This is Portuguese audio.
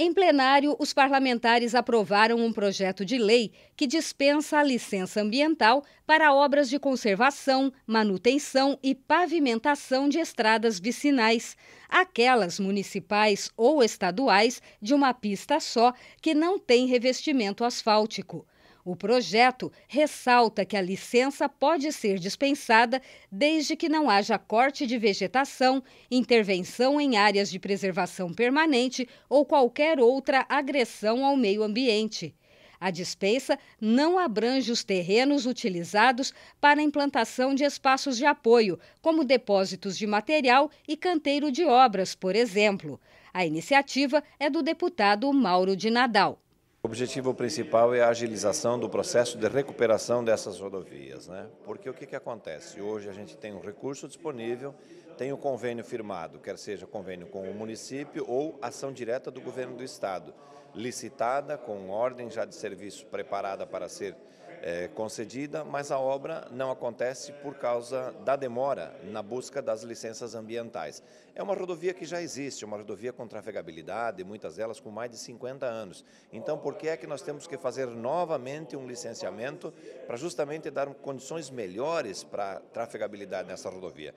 Em plenário, os parlamentares aprovaram um projeto de lei que dispensa a licença ambiental para obras de conservação, manutenção e pavimentação de estradas vicinais, aquelas municipais ou estaduais de uma pista só que não tem revestimento asfáltico. O projeto ressalta que a licença pode ser dispensada desde que não haja corte de vegetação, intervenção em áreas de preservação permanente ou qualquer outra agressão ao meio ambiente. A dispensa não abrange os terrenos utilizados para implantação de espaços de apoio, como depósitos de material e canteiro de obras, por exemplo. A iniciativa é do deputado Mauro de Nadal. O objetivo principal é a agilização do processo de recuperação dessas rodovias, né? porque o que, que acontece? Hoje a gente tem um recurso disponível, tem o um convênio firmado, quer seja convênio com o município ou ação direta do governo do estado, licitada, com ordem já de serviço preparada para ser é, concedida, mas a obra não acontece por causa da demora na busca das licenças ambientais. É uma rodovia que já existe, é uma rodovia com trafegabilidade, muitas delas com mais de 50 anos. Então, por por que é que nós temos que fazer novamente um licenciamento para justamente dar condições melhores para a trafegabilidade nessa rodovia.